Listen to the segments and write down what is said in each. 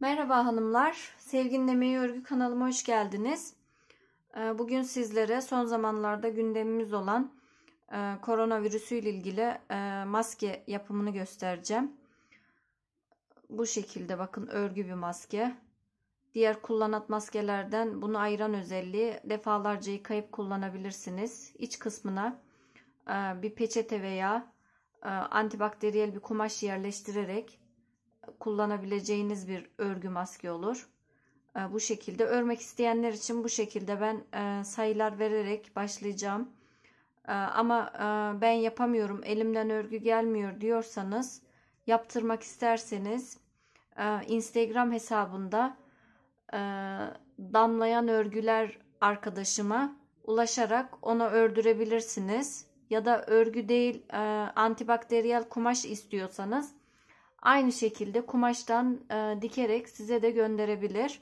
Merhaba hanımlar. Sevginlemeyi örgü kanalıma hoş geldiniz. Ee, bugün sizlere son zamanlarda gündemimiz olan e, koronavirüsü ile ilgili e, maske yapımını göstereceğim. Bu şekilde bakın örgü bir maske. Diğer kullanat maskelerden bunu ayıran özelliği defalarca yıkayıp kullanabilirsiniz. İç kısmına e, bir peçete veya antibakteriyel bir kumaş yerleştirerek kullanabileceğiniz bir örgü maske olur. Ee, bu şekilde örmek isteyenler için bu şekilde ben e, sayılar vererek başlayacağım. Ee, ama e, ben yapamıyorum elimden örgü gelmiyor diyorsanız yaptırmak isterseniz e, Instagram hesabında damlayan örgüler arkadaşıma ulaşarak ona ördürebilirsiniz. Ya da örgü değil antibakteriyel kumaş istiyorsanız Aynı şekilde kumaştan e, dikerek size de gönderebilir.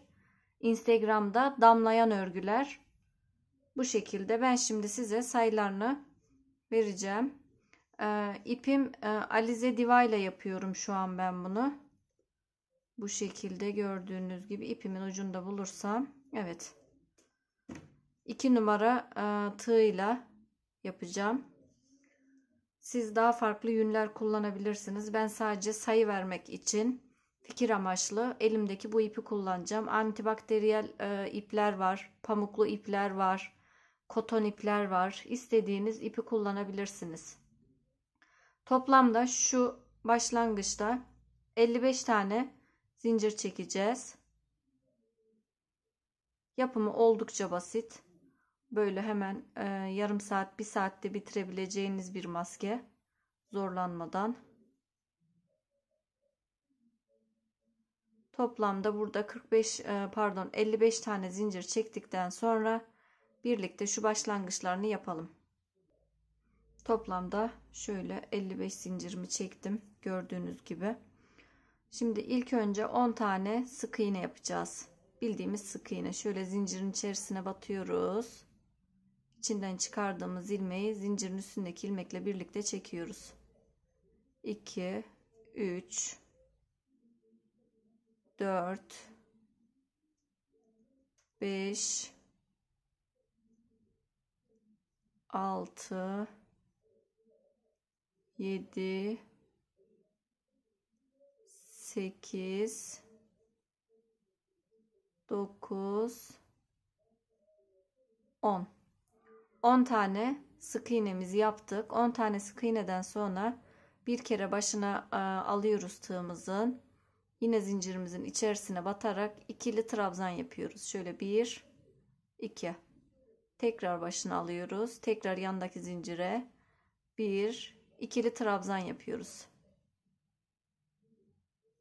Instagram'da damlayan örgüler. Bu şekilde ben şimdi size sayılarını vereceğim. E, ipim e, Alize Diva ile yapıyorum şu an ben bunu. Bu şekilde gördüğünüz gibi ipimin ucunda bulursam. Evet. 2 numara e, tığ ile yapacağım. Siz daha farklı yünler kullanabilirsiniz. Ben sadece sayı vermek için fikir amaçlı elimdeki bu ipi kullanacağım. Antibakteriyel e, ipler var, pamuklu ipler var, koton ipler var. İstediğiniz ipi kullanabilirsiniz. Toplamda şu başlangıçta 55 tane zincir çekeceğiz. Yapımı oldukça basit. Böyle hemen e, yarım saat bir saatte bitirebileceğiniz bir maske zorlanmadan. Toplamda burada 45 e, pardon 55 tane zincir çektikten sonra birlikte şu başlangıçlarını yapalım. Toplamda şöyle 55 zincirimi çektim gördüğünüz gibi. Şimdi ilk önce 10 tane sık iğne yapacağız. Bildiğimiz sık iğne. Şöyle zincirin içerisine batıyoruz. İçinden çıkardığımız ilmeği zincirin üstündeki ilmekle birlikte çekiyoruz. 2 3 4 5 6 7 8 9 10 10 tane sık iğnemizi yaptık. 10 tane sık iğneden sonra bir kere başına e, alıyoruz tığımızın. Yine zincirimizin içerisine batarak ikili trabzan yapıyoruz. Şöyle 1 2 tekrar başına alıyoruz. Tekrar yandaki zincire 1 ikili trabzan yapıyoruz.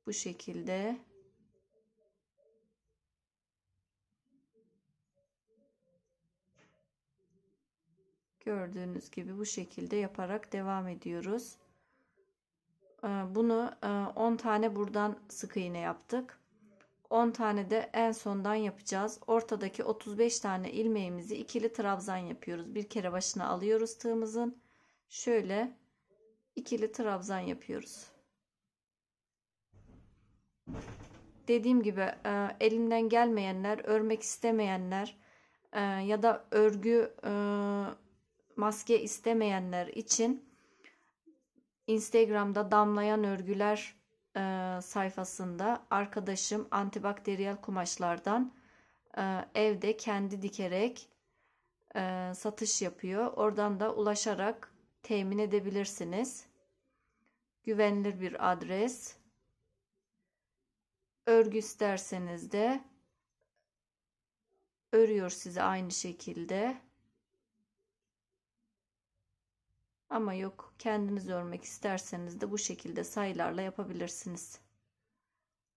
Bu şekilde Gördüğünüz gibi bu şekilde yaparak devam ediyoruz. Ee, bunu 10 e, tane buradan sık iğne yaptık. 10 tane de en sondan yapacağız. Ortadaki 35 tane ilmeğimizi ikili trabzan yapıyoruz. Bir kere başına alıyoruz tığımızın. Şöyle ikili trabzan yapıyoruz. Dediğim gibi e, elinden gelmeyenler, örmek istemeyenler e, ya da örgü maske istemeyenler için Instagram'da damlayan örgüler e, sayfasında arkadaşım antibakteriyel kumaşlardan e, evde kendi dikerek e, satış yapıyor. Oradan da ulaşarak temin edebilirsiniz. Güvenilir bir adres. Örgü isterseniz de örüyor size aynı şekilde. Ama yok kendiniz örmek isterseniz de bu şekilde sayılarla yapabilirsiniz.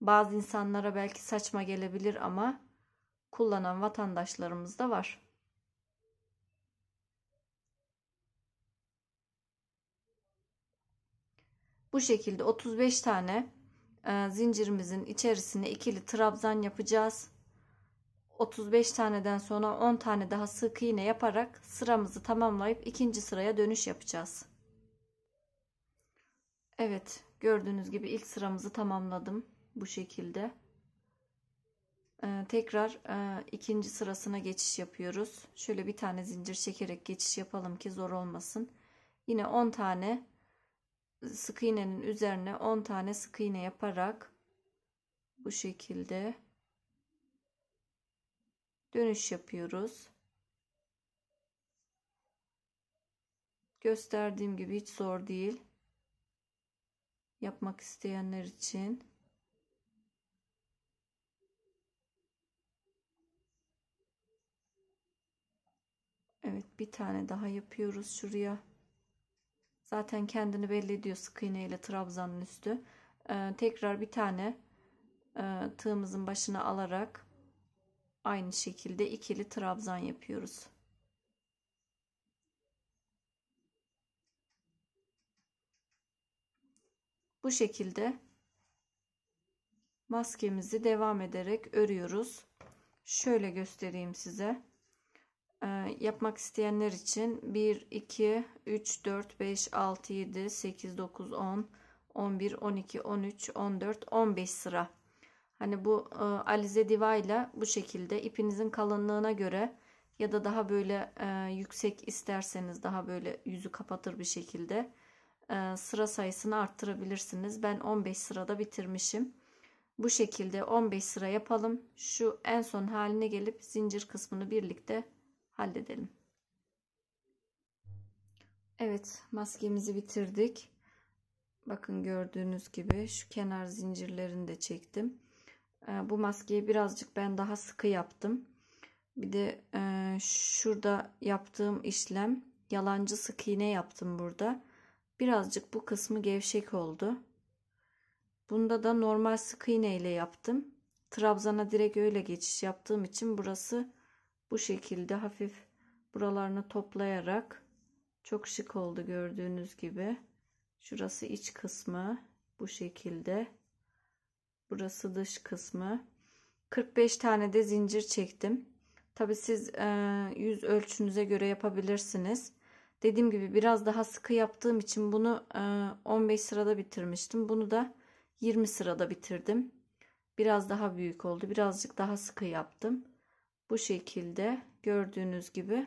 Bazı insanlara belki saçma gelebilir ama kullanan vatandaşlarımız da var. Bu şekilde 35 tane e, zincirimizin içerisine ikili trabzan yapacağız. 35 taneden sonra 10 tane daha sık iğne yaparak sıramızı tamamlayıp ikinci sıraya dönüş yapacağız. Evet gördüğünüz gibi ilk sıramızı tamamladım bu şekilde. Ee, tekrar e, ikinci sırasına geçiş yapıyoruz. Şöyle bir tane zincir çekerek geçiş yapalım ki zor olmasın. Yine 10 tane sık iğnenin üzerine 10 tane sık iğne yaparak bu şekilde dönüş yapıyoruz. Gösterdiğim gibi hiç zor değil. Yapmak isteyenler için. Evet bir tane daha yapıyoruz şuraya. Zaten kendini belli ediyor sık iğne ile trabzanın üstü. Ee, tekrar bir tane e, tığımızın başına alarak aynı şekilde ikili trabzan yapıyoruz. Bu şekilde maskemizi devam ederek örüyoruz. Şöyle göstereyim size. Ee, yapmak isteyenler için 1, 2, 3, 4, 5, 6, 7, 8, 9, 10, 11, 12, 13, 14, 15 sıra Hani bu e, alize diva ile bu şekilde ipinizin kalınlığına göre ya da daha böyle e, yüksek isterseniz daha böyle yüzü kapatır bir şekilde e, sıra sayısını arttırabilirsiniz. Ben 15 sırada bitirmişim. Bu şekilde 15 sıra yapalım. Şu en son haline gelip zincir kısmını birlikte halledelim. Evet maskemizi bitirdik. Bakın gördüğünüz gibi şu kenar zincirlerini de çektim. Ee, bu maskeyi birazcık ben daha sıkı yaptım. Bir de e, şurada yaptığım işlem yalancı sık iğne yaptım burada. Birazcık bu kısmı gevşek oldu. Bunda da normal sık iğne ile yaptım. Trabzan'a direkt öyle geçiş yaptığım için burası bu şekilde hafif buralarını toplayarak çok şık oldu gördüğünüz gibi. Şurası iç kısmı bu şekilde. Burası dış kısmı. 45 tane de zincir çektim. Tabi siz e, yüz ölçünüze göre yapabilirsiniz. Dediğim gibi biraz daha sıkı yaptığım için bunu e, 15 sırada bitirmiştim. Bunu da 20 sırada bitirdim. Biraz daha büyük oldu. Birazcık daha sıkı yaptım. Bu şekilde gördüğünüz gibi.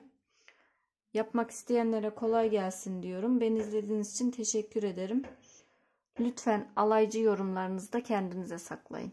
Yapmak isteyenlere kolay gelsin diyorum. Beni izlediğiniz için teşekkür ederim. Lütfen alaycı yorumlarınızı da kendinize saklayın.